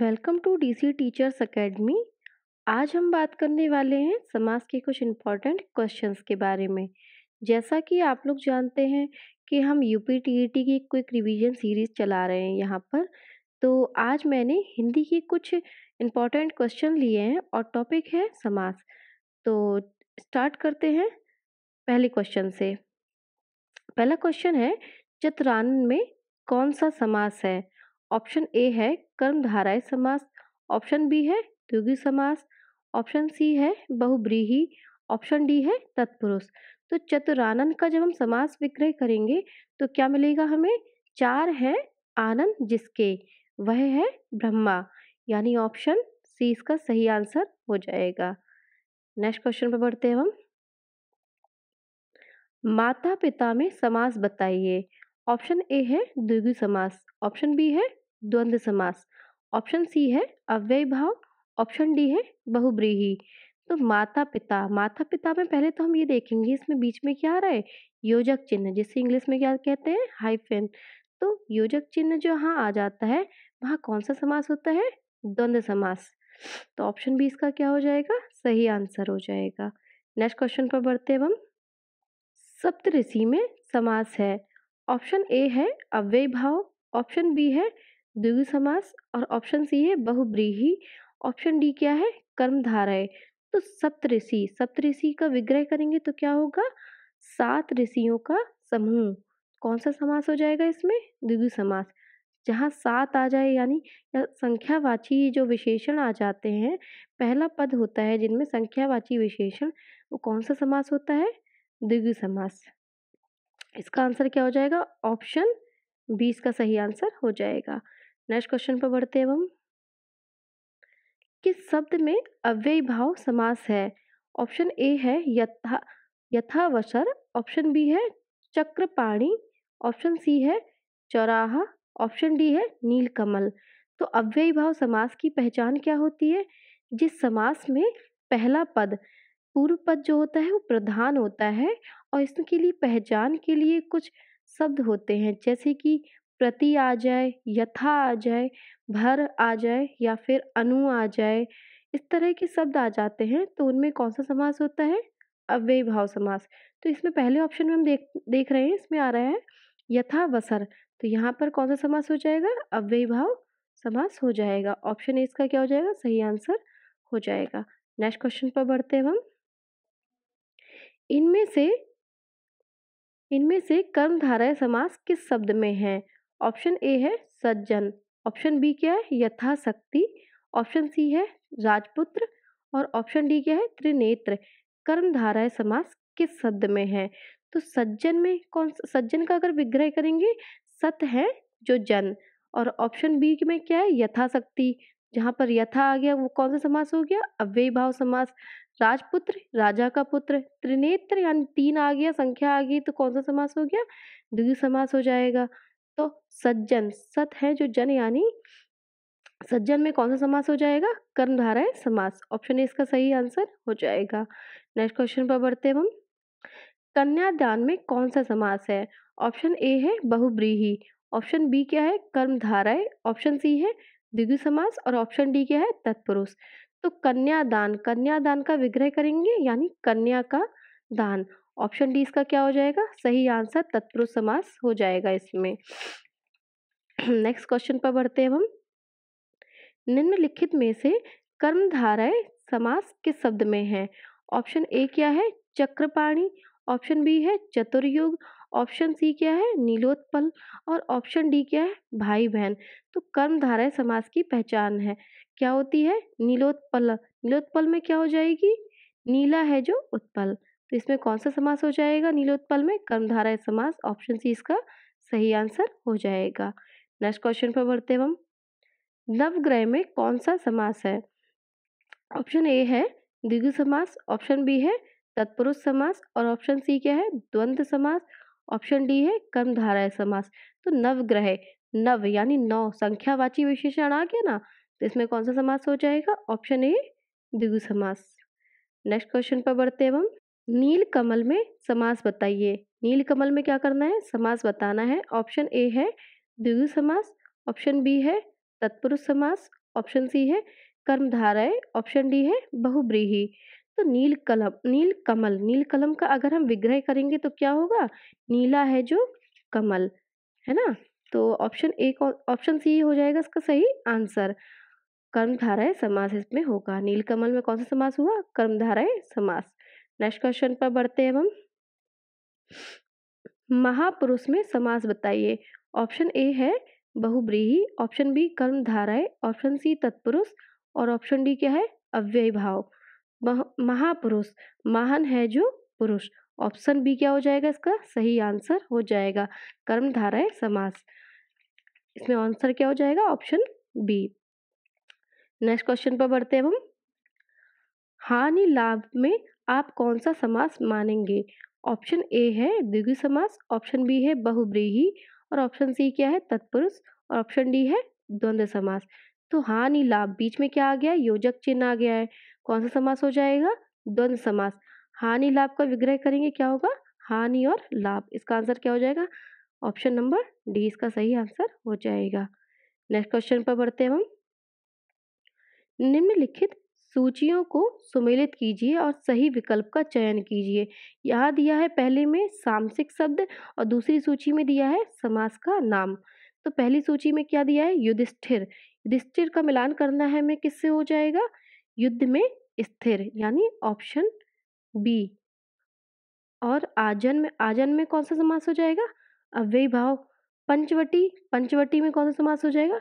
welcome to DC teachers academy आज हम बात करने वाले हैं समाज के कुछ इम्पॉर्टेंट क्वेश्चंस के बारे में जैसा कि आप लोग जानते हैं कि हम यूपी टीईटी की क्विक रिवीजन सीरीज चला रहे हैं यहाँ पर तो आज मैंने हिंदी के कुछ इम्पॉर्टेंट क्वेश्चन लिए हैं और टॉपिक है समाज तो स्टार्ट करते हैं पहले क्वेश्चन से पहला क्वेश्चन है चतरान में कौन सा समास है ऑप्शन ए है कर्मधाराय समास ऑप्शन बी है द्विगी समास ऑप्शन सी है बहुब्रीही ऑप्शन डी है तत्पुरुष तो चतुरानंद का जब हम समास विक्रय करेंगे तो क्या मिलेगा हमें चार है आनंद जिसके वह है ब्रह्मा यानी ऑप्शन सी इसका सही आंसर हो जाएगा नेक्स्ट क्वेश्चन पर बढ़ते हैं हम माता पिता में समास बताइए ऑप्शन ए है द्विगु समास ऑप्शन बी है द्वंद्व समास ऑप्शन सी है अव्यय भाव ऑप्शन डी है बहुब्रीही तो माता पिता माता पिता में पहले तो हम ये देखेंगे इसमें बीच में क्या आ रहा है योजक चिन्ह जिसे इंग्लिश में क्या कहते हैं हाइफेन तो योजक चिन्ह जो यहाँ आ जाता है वहाँ कौन सा समास होता है द्वंद्व समास तो ऑप्शन बी इसका क्या हो जाएगा सही आंसर हो जाएगा नेक्स्ट क्वेश्चन पर बढ़ते हम सप्तऋषि में समास है ऑप्शन ए है अव्यय भाव ऑप्शन बी है द्विगु समास और ऑप्शन सी है बहुब्रीही ऑप्शन डी क्या है कर्मधारय तो सप्तऋषि सप्तऋषि का विग्रह करेंगे तो क्या होगा सात ऋषियों का समूह कौन सा समास हो जाएगा इसमें द्विगु समास जहाँ सात आ जाए यानी या संख्यावाची जो विशेषण आ जाते हैं पहला पद होता है जिनमें संख्यावाची विशेषण वो कौन सा समास होता है द्विगु समास इसका आंसर क्या हो जाएगा ऑप्शन बीस का सही आंसर हो जाएगा नेक्स्ट क्वेश्चन पर बढ़ते हैं हम किस शब्द में अव्यय भाव समास है ऑप्शन ए है यथा यथावसर ऑप्शन बी है चक्रपाणी ऑप्शन सी है चौराहा ऑप्शन डी है नीलकमल तो अव्यय भाव समास की पहचान क्या होती है जिस समास में पहला पद पूर्व पद जो होता है वो प्रधान होता है और इसके लिए पहचान के लिए कुछ शब्द होते हैं जैसे कि प्रति आ जाए यथा आ जाए भर आ जाए या फिर अनु आ जाए इस तरह के शब्द आ जाते हैं तो उनमें कौन सा समास होता है अव्यय भाव समास तो इसमें पहले ऑप्शन में हम देख देख रहे हैं इसमें आ रहा है यथा वसर तो यहाँ पर कौन सा समास हो जाएगा अव्यय भाव समास हो जाएगा ऑप्शन ए इसका क्या हो जाएगा सही आंसर हो जाएगा नेक्स्ट क्वेश्चन पर बढ़ते हैं हम इनमें से इनमें से कर्मधारय समास किस शब्द में है ऑप्शन ए है सज्जन ऑप्शन बी क्या है यथाशक्ति ऑप्शन सी है राजपुत्र और ऑप्शन डी क्या है त्रिनेत्र कर्मधाराय समास किस शब्द में है तो सज्जन में कौन सज्जन का अगर विग्रह करेंगे सत है जो जन और ऑप्शन बी में क्या है यथाशक्ति जहाँ पर यथा आ गया वो कौन सा समास हो गया अव्यय भाव समास राजपुत्र राजा का पुत्र त्रिनेत्र यानी तीन आ गया संख्या आ गई तो कौन सा समास हो गया द्वि समास हो जाएगा तो सज्जन सत है जो जन यानी सज्जन में कौन सा समास हो जाएगा कर्मधाराएं समास ऑप्शन ए इसका सही आंसर हो जाएगा नेक्स्ट क्वेश्चन पर बढ़ते हम कन्यादान में कौन सा समास है ऑप्शन ए है बहुब्रीही ऑप्शन बी क्या है कर्मधाराएं ऑप्शन सी है द्विगु समास और ऑप्शन डी क्या है तत्पुरुष तो कन्यादान कन्यादान का विग्रह करेंगे यानी कन्या का दान ऑप्शन डी इसका क्या हो जाएगा सही आंसर तत्पुरुष समास हो जाएगा इसमें नेक्स्ट क्वेश्चन पर बढ़ते हैं हम निम्नलिखित में से धाराएं समास किस शब्द में है ऑप्शन ए क्या है चक्रपाणी ऑप्शन बी है चतुर्युग ऑप्शन सी क्या है नीलोत्पल और ऑप्शन डी क्या है भाई बहन तो कर्मधाराएं समास की पहचान है क्या होती है नीलोत्पल नीलोत्पल में क्या हो जाएगी नीला है जो उत्पल तो इसमें कौन सा समास हो जाएगा नीलोत्पल में कर्मधारा समास ऑप्शन सी इसका सही आंसर हो जाएगा नेक्स्ट क्वेश्चन पर बढ़ते हम नवग्रह में कौन सा समास है ऑप्शन ए है द्विगु समास ऑप्शन बी है तत्पुरुष समास और ऑप्शन सी क्या है द्वंद्व समास ऑप्शन डी है कर्मधारा समास तो नवग्रह नव यानी नौ संख्यावाची विशेषण आ गया ना तो इसमें कौन सा समास हो जाएगा ऑप्शन ए द्विगु समास नेक्स्ट क्वेश्चन पर बढ़ते हैं हम नील कमल में समास बताइए नील कमल में क्या करना है समास बताना है ऑप्शन ए है द्विगु समास ऑप्शन बी है तत्पुरुष समास ऑप्शन सी है कर्मधारय ऑप्शन डी है बहुब्रीही तो नील कलम नील कमल नील कलम का अगर हम विग्रह करेंगे तो क्या होगा नीला है जो कमल है ना तो ऑप्शन ए ऑप्शन सी हो जाएगा इसका सही आंसर कर्मधारय समास इसमें होगा नील कमल में कौन सा समास हुआ कर्मधारय समास नेक्स्ट क्वेश्चन पर बढ़ते हैं हम महापुरुष में समास बताइए ऑप्शन ए है बहुब्रीही ऑप्शन बी कर्म धाराएं ऑप्शन सी तत्पुरुष और ऑप्शन डी क्या है अव्यय भाव महापुरुष महान है जो पुरुष ऑप्शन बी क्या हो जाएगा इसका सही आंसर हो जाएगा कर्म धाराएं समास इसमें आंसर क्या हो जाएगा ऑप्शन बी नेक्स्ट क्वेश्चन पर बढ़ते हैं हम हानि लाभ में आप कौन सा समास मानेंगे ऑप्शन ए है द्विगु समास ऑप्शन बी है बहुब्रीही और ऑप्शन सी क्या है तत्पुरुष और ऑप्शन डी है द्वंद्व समास तो हानि लाभ बीच में क्या आ गया है योजक चिन्ह आ गया है कौन सा समास हो जाएगा द्वंद्व समास हानि लाभ का विग्रह करेंगे क्या होगा हानि और लाभ इसका आंसर क्या हो जाएगा ऑप्शन नंबर डी इसका सही आंसर हो जाएगा नेक्स्ट क्वेश्चन पर बढ़ते हैं हम निम्नलिखित सूचियों को सुमेलित कीजिए और सही विकल्प का चयन कीजिए यहाँ दिया है पहले में सामसिक शब्द और दूसरी सूची में दिया है समास का नाम तो पहली सूची में क्या दिया है युधिष्ठिर युधिष्ठिर का मिलान करना है हमें किससे हो जाएगा युद्ध में स्थिर यानी ऑप्शन बी और आजन में आजन में कौन सा समास हो जाएगा अव्यय भाव पंचवटी पंचवटी में कौन सा समास हो जाएगा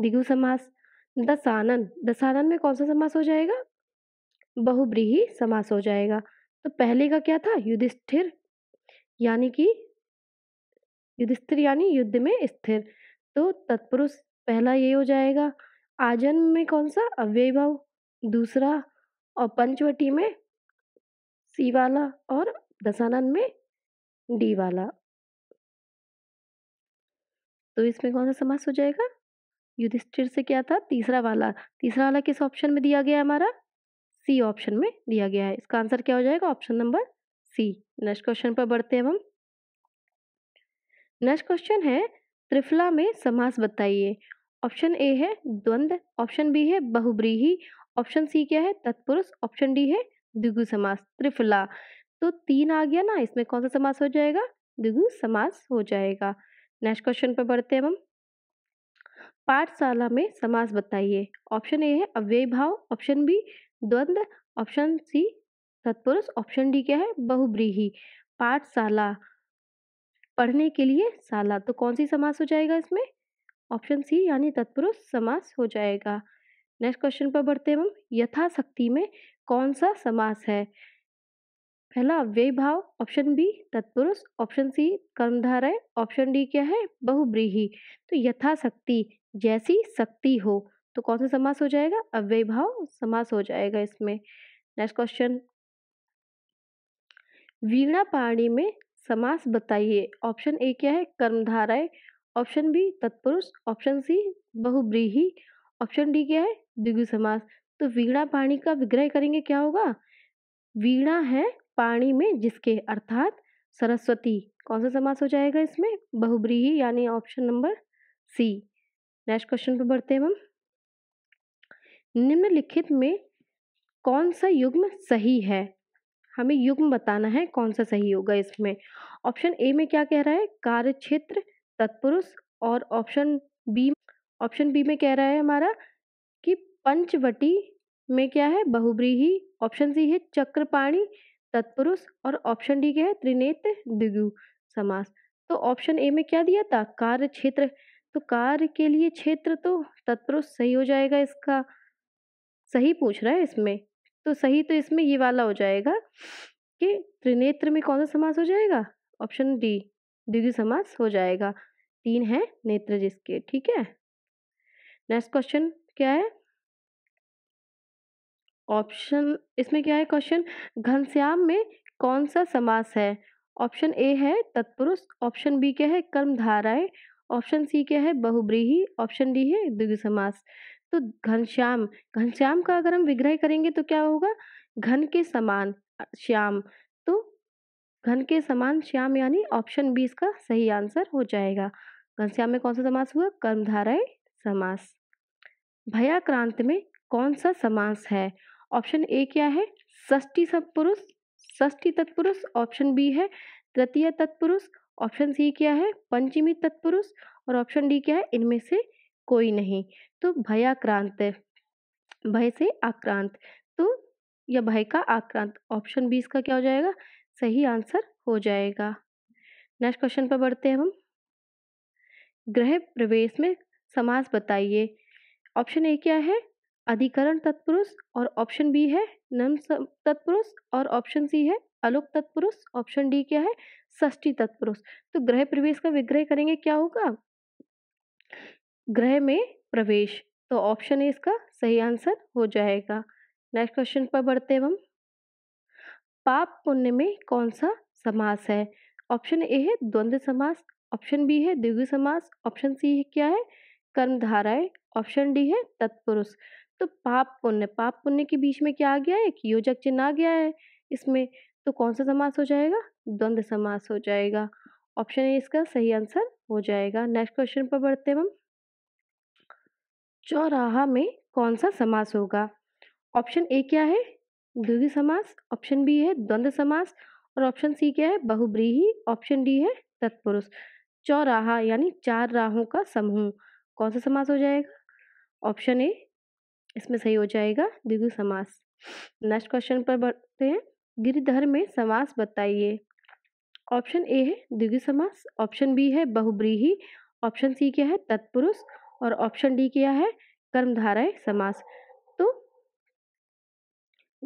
दिगु समास दसानन दसानन में कौन सा समास हो जाएगा बहुब्रीही समास हो जाएगा तो पहले का क्या था युधिष्ठिर यानी कि युधिष्ठिर यानी युद्ध में स्थिर तो तत्पुरुष पहला ये हो जाएगा आजन में कौन सा अव्यय भाव दूसरा और पंचवटी में सी वाला और दसानन में डी वाला तो इसमें कौन सा समास हो जाएगा युधिष्ठिर से क्या था तीसरा वाला तीसरा वाला किस ऑप्शन में दिया गया है हमारा सी ऑप्शन में दिया गया है इसका आंसर क्या हो जाएगा option number C next question पर बढ़ते हैं हम नेक्स्ट क्वेश्चन है त्रिफला में समास बताइए ऑप्शन ए है द्वंद ऑप्शन बी है बहुब्रीही ऑप्शन सी क्या है तत्पुरुष ऑप्शन डी है द्विगु समास त्रिफला तो तीन आ गया ना इसमें कौन सा समास हो जाएगा द्विगु समास हो जाएगा नेक्स्ट क्वेश्चन पर बढ़ते हैं हम पाठशाला में समास बताइए ऑप्शन ए है अव्यय भाव ऑप्शन बी द्वंद्व ऑप्शन सी तत्पुरुष ऑप्शन डी क्या है बहुब्रीही पाठशाला पढ़ने के लिए साला तो कौन सी समास हो जाएगा इसमें ऑप्शन सी यानी तत्पुरुष समास हो जाएगा नेक्स्ट क्वेश्चन पर बढ़ते हैं हम यथाशक्ति में कौन सा समास है पहला अव्यय भाव ऑप्शन बी तत्पुरुष ऑप्शन सी कर्मधारय ऑप्शन डी क्या है बहुब्रीही तो यथाशक्ति जैसी शक्ति हो तो कौन सा समास हो जाएगा अव्यय भाव समास हो जाएगा इसमें नेक्स्ट क्वेश्चन वीणा पाणी में समास बताइए ऑप्शन ए क्या है कर्मधाराएं ऑप्शन बी तत्पुरुष ऑप्शन सी बहुब्रीही ऑप्शन डी क्या है द्विगु समास तो वीणा पाणी का विग्रह करेंगे क्या होगा वीणा है पाणी में जिसके अर्थात सरस्वती कौन सा समास हो जाएगा इसमें बहुब्रीही यानी option number C next question पर बढ़ते हैं हम निम्नलिखित में कौन सा युग्म सही है हमें युग्म बताना है कौन सा सही होगा इसमें ऑप्शन ए में क्या कह रहा है कार्य क्षेत्र तत्पुरुष और ऑप्शन बी ऑप्शन बी में कह रहा है हमारा कि पंचवटी में क्या है बहुब्रीही ऑप्शन सी है चक्रपाणी तत्पुरुष और ऑप्शन डी क्या है त्रिनेत्र द्विगु समास तो ऑप्शन ए में क्या दिया था कार्य क्षेत्र तो कार्य के लिए क्षेत्र तो तत्पुरुष सही हो जाएगा इसका सही पूछ रहा है इसमें तो सही तो इसमें ये वाला हो जाएगा कि त्रिनेत्र में कौन सा समास हो जाएगा ऑप्शन डी द्विगु समास हो जाएगा तीन है नेत्र जिसके ठीक है नेक्स्ट क्वेश्चन क्या है ऑप्शन इसमें क्या है क्वेश्चन घनश्याम में कौन सा समास है ऑप्शन ए है तत्पुरुष ऑप्शन बी क्या है कर्म धाराएं ऑप्शन सी क्या है बहुब्रीही ऑप्शन डी है द्विगु समास तो घनश्याम घनश्याम का अगर हम विग्रह करेंगे तो क्या होगा घन के समान श्याम तो घन के समान श्याम यानी ऑप्शन बी इसका सही आंसर हो जाएगा घनश्याम में कौन सा समास हुआ कर्मधारय समास भयाक्रांत में कौन सा समास है ऑप्शन ए क्या है ष्टी सत्पुरुष ष्टी तत्पुरुष ऑप्शन बी है तृतीय तत्पुरुष ऑप्शन सी क्या है पंचमी तत्पुरुष और ऑप्शन डी क्या है इनमें से कोई नहीं तो भयाक्रांत भय से आक्रांत तो या भय का आक्रांत ऑप्शन बी इसका क्या हो जाएगा सही आंसर हो जाएगा नेक्स्ट क्वेश्चन पर बढ़ते हैं हम ग्रह प्रवेश में समास बताइए ऑप्शन ए क्या है अधिकरण तत्पुरुष और ऑप्शन बी है नम तत्पुरुष और ऑप्शन सी है अलोक तत्पुरुष ऑप्शन डी क्या है षष्टी तत्पुरुष तो ग्रह प्रवेश का विग्रह करेंगे क्या होगा ग्रह में प्रवेश तो ऑप्शन ए इसका सही आंसर हो जाएगा नेक्स्ट क्वेश्चन पर बढ़ते हम पाप पुण्य में कौन सा समास है ऑप्शन ए है द्वंद्व समास ऑप्शन बी है द्विगु समास ऑप्शन सी है क्या है कर्मधाराएं ऑप्शन डी है तत्पुरुष तो पाप पुण्य पाप पुण्य के बीच में क्या आ गया है एक योजक चिन्ह आ गया है इसमें तो कौन सा समास हो जाएगा द्वंद्व समास हो जाएगा ऑप्शन ए इसका सही आंसर हो जाएगा नेक्स्ट क्वेश्चन पर बढ़ते हैं हम चौराहा में कौन सा समास होगा ऑप्शन ए क्या है द्विगी समास ऑप्शन बी है द्वंद्व समास और ऑप्शन सी क्या है बहुब्रीही ऑप्शन डी है तत्पुरुष चौराहा यानी चार राहों का समूह कौन सा समास हो जाएगा ऑप्शन ए इसमें सही हो जाएगा द्विगु समास नेक्स्ट क्वेश्चन पर बढ़ते हैं गिरिधर में समास बताइए ऑप्शन ए है द्विगु समास ऑप्शन बी है बहुब्रीही ऑप्शन सी क्या है तत्पुरुष और ऑप्शन डी क्या है कर्मधारय समास तो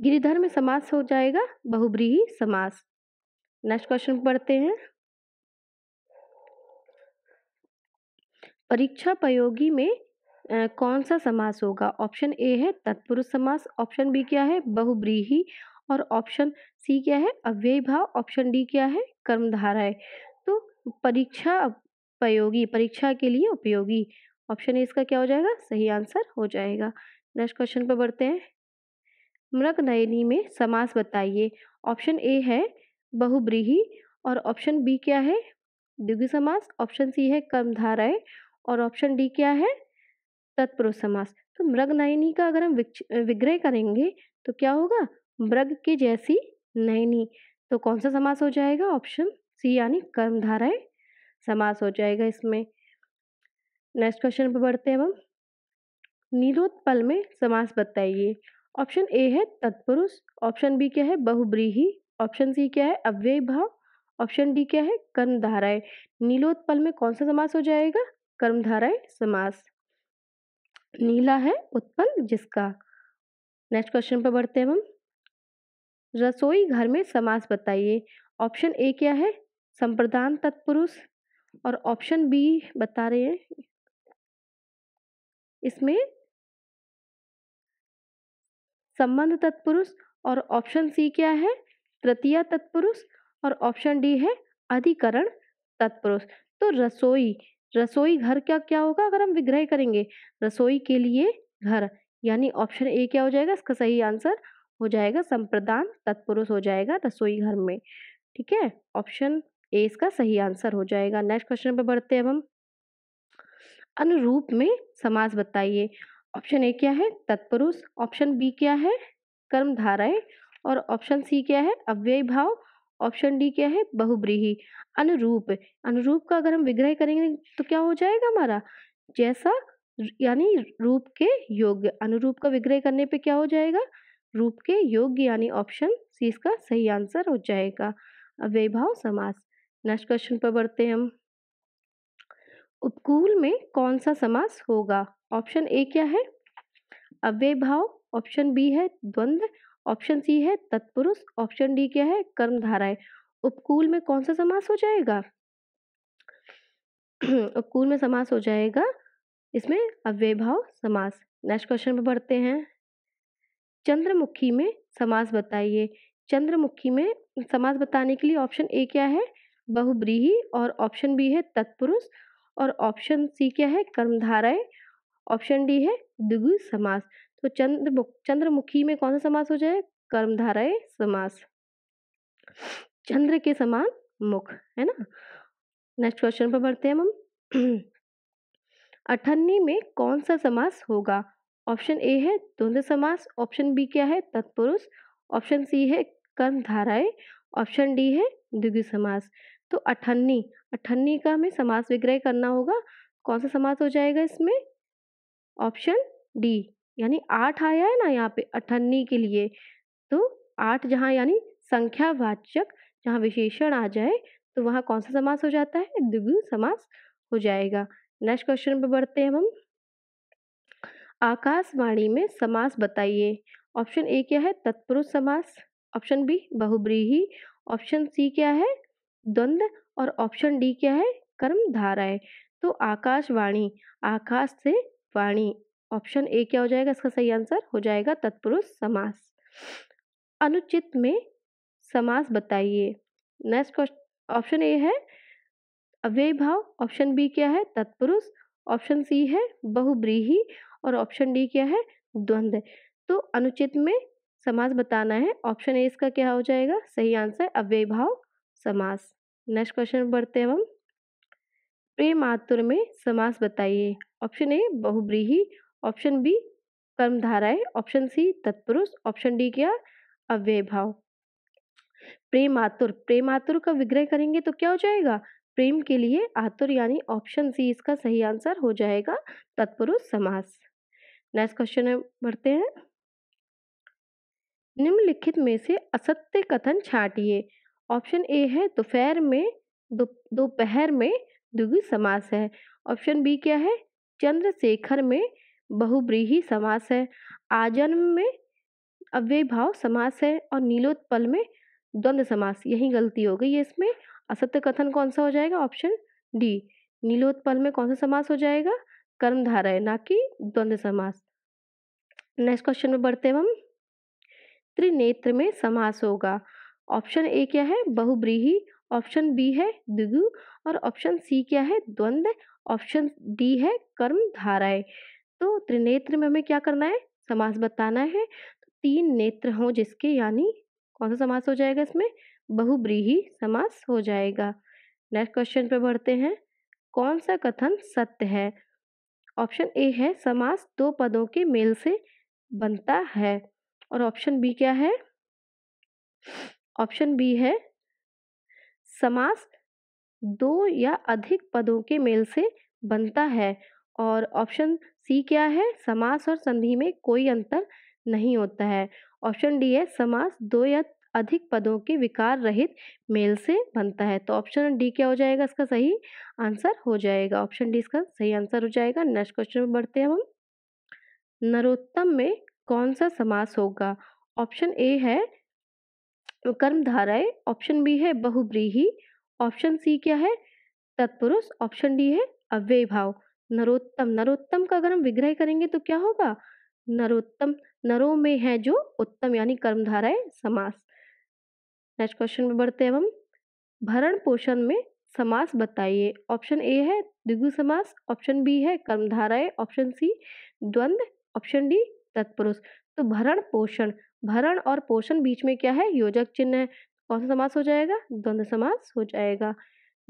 गिरिधर में समास हो जाएगा बहुब्रीही समास नेक्स्ट क्वेश्चन पढ़ते हैं परीक्षा प्रयोगी में आ, कौन सा समास होगा ऑप्शन ए है तत्पुरुष समास ऑप्शन बी क्या है बहुब्रीही और ऑप्शन सी क्या है अव्यय भाव ऑप्शन डी क्या है कर्मधारा है तो परीक्षा उपयोगी परीक्षा के लिए उपयोगी ऑप्शन ए इसका क्या हो जाएगा सही आंसर हो जाएगा नेक्स्ट क्वेश्चन पर बढ़ते हैं मृग नयनी में समास बताइए ऑप्शन ए है बहुब्रीही और ऑप्शन बी क्या है द्विगु समास ऑप्शन सी है कर्मधाराएँ और ऑप्शन डी क्या है तत्पुरुष समास तो मृग नयनी का अगर हम विग्रह करेंगे तो क्या होगा वर्ग के जैसी नैनी तो कौन सा समास हो जाएगा ऑप्शन सी यानी कर्मधाराएं समास हो जाएगा इसमें नेक्स्ट क्वेश्चन पर बढ़ते हैं हम नीलोत्पल में समास बताइए ऑप्शन ए है तत्पुरुष ऑप्शन बी क्या है बहुब्रीही ऑप्शन सी क्या है अव्यय भाव ऑप्शन डी क्या है कर्मधाराएं नीलोत्पल में कौन सा समास हो जाएगा कर्मधाराएं समास नीला है उत्पल जिसका नेक्स्ट क्वेश्चन पर बढ़ते हैं हम रसोई घर में समास बताइए ऑप्शन ए क्या है संप्रदान तत्पुरुष और ऑप्शन बी बता रहे हैं इसमें संबंध तत्पुरुष और ऑप्शन सी क्या है तृतीय तत्पुरुष और ऑप्शन डी है अधिकरण तत्पुरुष तो रसोई रसोई घर क्या क्या होगा अगर हम विग्रह करेंगे रसोई के लिए घर यानी ऑप्शन ए क्या हो जाएगा इसका सही आंसर हो जाएगा संप्रदान तत्पुरुष हो जाएगा रसोई घर में ठीक है ऑप्शन ए इसका सही आंसर हो जाएगा नेक्स्ट क्वेश्चन पे बढ़ते हैं हम अनुरूप में समास बताइए ऑप्शन ए क्या है तत्पुरुष ऑप्शन बी क्या है कर्म धाराएं और ऑप्शन सी क्या है अव्यय भाव ऑप्शन डी क्या है बहुब्रीही अनुरूप अनुरूप का अगर हम विग्रह करेंगे तो क्या हो जाएगा हमारा जैसा यानी रूप के योग्य अनुरूप का विग्रह करने पे क्या हो जाएगा रूप के योग्य यानी ऑप्शन सी इसका सही आंसर हो जाएगा अव्यभाव समास नेक्स्ट क्वेश्चन पर बढ़ते हैं हम उपकूल में कौन सा समास होगा ऑप्शन ए क्या है अव्यभाव ऑप्शन बी है द्वंद ऑप्शन सी है तत्पुरुष ऑप्शन डी क्या है कर्मधाराएं उपकूल में कौन सा समास हो जाएगा उपकूल में समास हो जाएगा इसमें अव्यभाव समास नेक्स्ट क्वेश्चन पर बढ़ते हैं चंद्रमुखी में समास बताइए चंद्रमुखी में समास बताने के लिए ऑप्शन ए क्या है बहुब्रीही और ऑप्शन बी है तत्पुरुष और ऑप्शन सी क्या है कर्मधाराएं ऑप्शन डी है दुगु समास तो चंद्र चंद्रमुखी में कौन सा समास हो जाए कर्मधाराएं समास चंद्र के समान मुख है ना नेक्स्ट क्वेश्चन पर बढ़ते हैं हम अठन्नी में कौन सा समास होगा ऑप्शन ए है द्वंद्व समास ऑप्शन बी क्या है तत्पुरुष ऑप्शन सी है कर्म धाराएं ऑप्शन डी है द्विगु समास तो अठन्नी अठन्नी का हमें समास विग्रह करना होगा कौन सा समास हो जाएगा इसमें ऑप्शन डी यानी आठ आया है ना यहाँ पे अठन्नी के लिए तो आठ जहाँ यानी संख्यावाचक जहाँ विशेषण आ जाए तो वहाँ कौन सा समास हो जाता है द्विगु समास हो जाएगा नेक्स्ट क्वेश्चन पे बढ़ते हैं हम आकाशवाणी में समास बताइए ऑप्शन ए क्या है तत्पुरुष समास ऑप्शन बी बहुब्रीही ऑप्शन सी क्या है द्वंद और ऑप्शन डी क्या है कर्म धाराएं तो आकाशवाणी आकाश से वाणी ऑप्शन ए क्या हो जाएगा इसका सही आंसर हो जाएगा तत्पुरुष समास अनुचित में समास बताइए नेक्स्ट क्वेश्चन ऑप्शन ए है अव्यय भाव ऑप्शन बी क्या है तत्पुरुष ऑप्शन सी है बहुब्रीही और ऑप्शन डी क्या है द्वंद तो अनुचित में समास बताना है ऑप्शन ए इसका क्या हो जाएगा सही आंसर अव्यय भाव समास नेक्स्ट क्वेश्चन बढ़ते हैं हम प्रेम आतुर में समास बताइए ऑप्शन ए बहुब्रीही ऑप्शन बी कर्मधाराएं ऑप्शन सी तत्पुरुष ऑप्शन डी क्या अव्यय भाव प्रेम प्रेमातुर का विग्रह करेंगे तो क्या हो जाएगा प्रेम के लिए आतुर यानी ऑप्शन सी इसका सही आंसर हो जाएगा तत्पुरुष समास नेक्स्ट क्वेश्चन है बढ़ते हैं निम्नलिखित में से असत्य कथन छाटिए ऑप्शन ए है दोपहर में दोपहर में द्विगु समास है ऑप्शन बी क्या है चंद्रशेखर में बहुब्रीही समास है आजन्म में अव्यय भाव समास है और नीलोत्पल में द्वंद्व समास यही गलती हो गई है इसमें असत्य कथन कौन सा हो जाएगा ऑप्शन डी नीलोत्पल में कौन सा समास हो जाएगा कर्मधारा है ना कि द्वंद्व समास नेक्स्ट क्वेश्चन में बढ़ते हैं हम त्रिनेत्र में समास होगा ऑप्शन ए क्या है बहुब्रीही ऑप्शन बी है दिगु और ऑप्शन सी क्या है द्वंद ऑप्शन डी है कर्म धाराएं तो त्रिनेत्र में हमें क्या करना है समास बताना है तो तीन नेत्र हों जिसके यानी कौन सा समास हो जाएगा इसमें बहुब्रीही समास हो जाएगा नेक्स्ट क्वेश्चन पे बढ़ते हैं कौन सा कथन सत्य है ऑप्शन ए है समास दो पदों के मेल से बनता है और ऑप्शन बी क्या है ऑप्शन बी है समास दो या अधिक पदों के मेल से बनता है और ऑप्शन सी क्या है समास और संधि में कोई अंतर नहीं होता है ऑप्शन डी है समास दो या अधिक पदों के विकार रहित मेल से बनता है तो ऑप्शन डी क्या हो जाएगा इसका सही आंसर हो जाएगा ऑप्शन डी इसका सही आंसर हो जाएगा नेक्स्ट क्वेश्चन में बढ़ते हैं हम नरोत्तम में कौन सा समास होगा ऑप्शन ए है कर्म धाराएं ऑप्शन बी है बहुब्रीही ऑप्शन सी क्या है तत्पुरुष ऑप्शन डी है अव्यय भाव नरोत्तम नरोत्तम का अगर हम विग्रह करेंगे तो क्या होगा नरोत्तम नरों में है जो उत्तम यानी कर्मधाराएं समास नेक्स्ट क्वेश्चन में बढ़ते हैं हम भरण पोषण में समास बताइए ऑप्शन ए है द्विगु समास ऑप्शन बी है कर्मधाराएं ऑप्शन सी द्वंद ऑप्शन डी तत्पुरुष तो भरण पोषण भरण और पोषण बीच में क्या है योजक चिन्ह है कौन सा समास हो जाएगा द्वंद्व समास हो जाएगा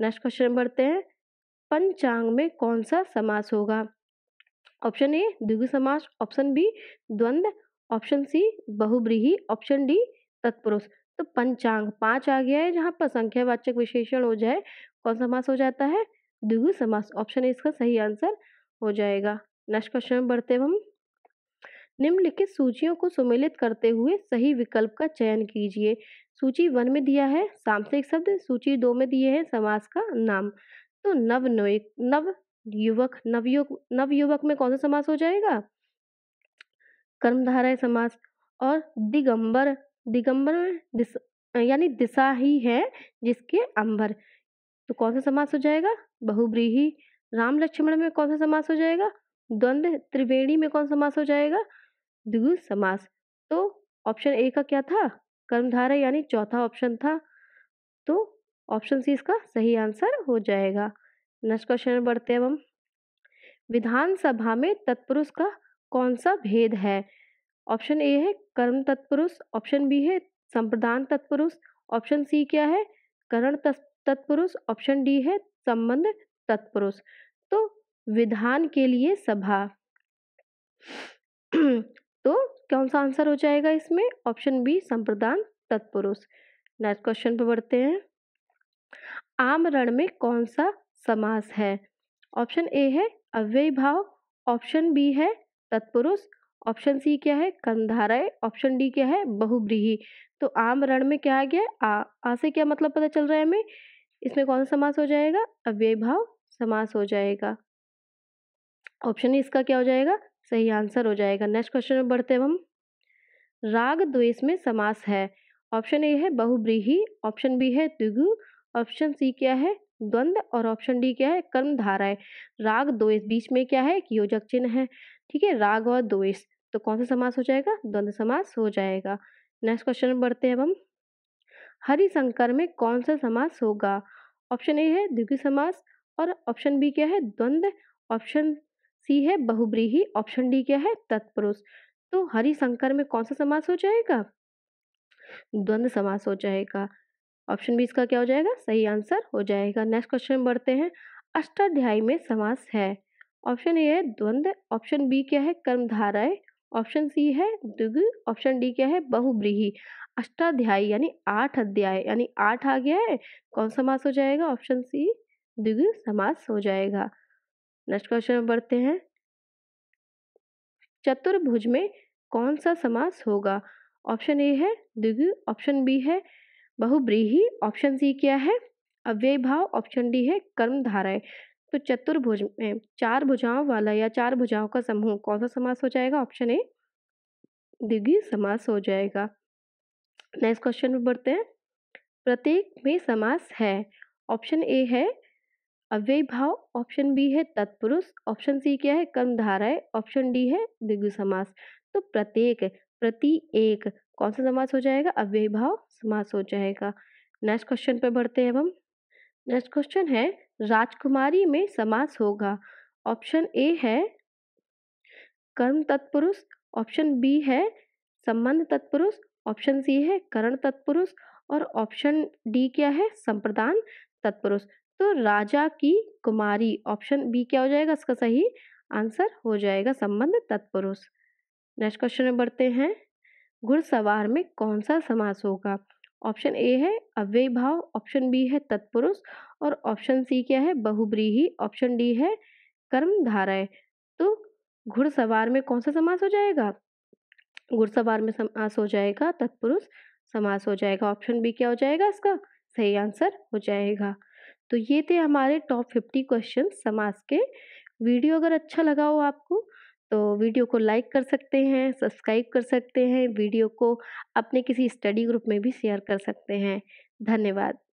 नेक्स्ट क्वेश्चन बढ़ते हैं पंचांग में कौन सा समास होगा ऑप्शन ए द्विगु समास ऑप्शन बी द्वंद्व ऑप्शन सी बहुब्रीही ऑप्शन डी तत्पुरुष तो पंचांग पांच आ गया है जहाँ पर संख्यावाचक विशेषण हो जाए कौन समास हो जाता है द्विगु समास ऑप्शन ए इसका सही आंसर हो जाएगा नेक्स्ट क्वेश्चन बढ़ते हम निम्नलिखित सूचियों को सुमेलित करते हुए सही विकल्प का चयन कीजिए सूची वन में दिया है सामसिक शब्द सूची दो में दिए हैं समास का नाम तो नव नव युवक नवयुवक नवयुवक में कौन सा समास हो जाएगा कर्मधारय समास और दिगंबर दिगंबर में दिस यानी दिशा ही है जिसके अंबर तो कौन सा समास हो जाएगा बहुब्रीही राम लक्ष्मण में कौन सा समास हो जाएगा द्वंद्व त्रिवेणी में कौन समास हो जाएगा द्विगु समास तो ऑप्शन ए का क्या था कर्मधारा यानी चौथा ऑप्शन था तो ऑप्शन सी इसका सही आंसर हो जाएगा नेक्स्ट क्वेश्चन बढ़ते हैं हम विधानसभा में तत्पुरुष का कौन सा भेद है ऑप्शन ए है कर्म तत्पुरुष ऑप्शन बी है संप्रदान तत्पुरुष ऑप्शन सी क्या है करण तत्पुरुष ऑप्शन डी है संबंध तत्पुरुष तो विधान के लिए सभा तो कौन सा आंसर हो जाएगा इसमें ऑप्शन बी संप्रदान तत्पुरुष नेक्स्ट क्वेश्चन पे बढ़ते हैं आम रण में कौन सा समास है ऑप्शन ए है अव्यय भाव ऑप्शन बी है तत्पुरुष ऑप्शन सी क्या है कंधारय ऑप्शन डी क्या है बहुब्रीही तो आम रण में क्या आ गया आ आ से क्या मतलब पता चल रहा है हमें इसमें कौन सा समास हो जाएगा अव्यय भाव समास हो जाएगा ऑप्शन इसका क्या हो जाएगा सही आंसर हो जाएगा नेक्स्ट क्वेश्चन में बढ़ते हम राग द्वेष में समास है ऑप्शन ए है बहुब्रीही ऑप्शन बी है द्विगु ऑप्शन सी क्या है द्वंद्व और ऑप्शन डी क्या है कर्म धारा है राग द्वेष बीच में क्या है कि योजक चिन्ह है ठीक है राग और द्वेष तो कौन सा समास हो जाएगा द्वंद्व समास हो जाएगा नेक्स्ट क्वेश्चन में बढ़ते हैं अब हम हरिशंकर में कौन सा समास होगा ऑप्शन ए है द्विगु समास और ऑप्शन बी क्या है द्वंद्व ऑप्शन सी है बहुब्रीही ऑप्शन डी क्या है तत्पुरुष तो हरिशंकर में कौन सा समास हो जाएगा द्वंद्व समास हो जाएगा ऑप्शन बी इसका क्या हो जाएगा सही आंसर हो जाएगा नेक्स्ट क्वेश्चन बढ़ते हैं अष्टाध्यायी में समास है ऑप्शन ए है द्वंद्व ऑप्शन बी क्या है कर्मधाराएं ऑप्शन सी है दुग ऑप्शन डी क्या है बहुब्रीही अष्टाध्यायी यानी आठ अध्याय यानी आठ आ गया है कौन सा मास हो जाएगा ऑप्शन सी दुग समास हो जाएगा नेक्स्ट क्वेश्चन में बढ़ते हैं चतुर्भुज में कौन सा समास होगा ऑप्शन ए है दुग ऑप्शन बी है बहुब्रीही ऑप्शन सी क्या है अव्यय भाव ऑप्शन डी है कर्मधाराएं तो चतुर्भुज में चार भुजाओं वाला या चार भुजाओं का समूह कौन सा समास हो जाएगा ऑप्शन ए द्विगी समास हो जाएगा नेक्स्ट क्वेश्चन में बढ़ते हैं प्रत्येक में समास है ऑप्शन ए है अव्यय भाव ऑप्शन बी है तत्पुरुष ऑप्शन सी क्या है धाराएं ऑप्शन डी है द्विगु समास तो प्रत्येक प्रति एक कौन सा समास हो जाएगा अव्यय भाव समास हो जाएगा नेक्स्ट क्वेश्चन पर बढ़ते हैं हम नेक्स्ट क्वेश्चन है राजकुमारी में समास होगा ऑप्शन ए है कर्म तत्पुरुष ऑप्शन बी है संबंध तत्पुरुष ऑप्शन सी है करण तत्पुरुष और ऑप्शन डी क्या है संप्रदान तत्पुरुष तो राजा की कुमारी ऑप्शन बी क्या हो जाएगा इसका सही आंसर हो जाएगा संबंध तत्पुरुष नेक्स्ट क्वेश्चन में बढ़ते हैं घुड़सवार में कौन सा समास होगा ऑप्शन ए है अव्यय भाव ऑप्शन बी है तत्पुरुष और ऑप्शन सी क्या है बहुब्रीही ऑप्शन डी है कर्म धाराएं तो घुड़सवार में कौन सा समास हो जाएगा घुड़सवार में समास हो जाएगा तत्पुरुष समास हो जाएगा ऑप्शन बी क्या हो जाएगा इसका सही आंसर हो जाएगा तो ये थे हमारे टॉप फिफ्टी क्वेश्चन समास के वीडियो अगर अच्छा लगा हो आपको तो वीडियो को लाइक कर सकते हैं सब्सक्राइब कर सकते हैं वीडियो को अपने किसी स्टडी ग्रुप में भी शेयर कर सकते हैं धन्यवाद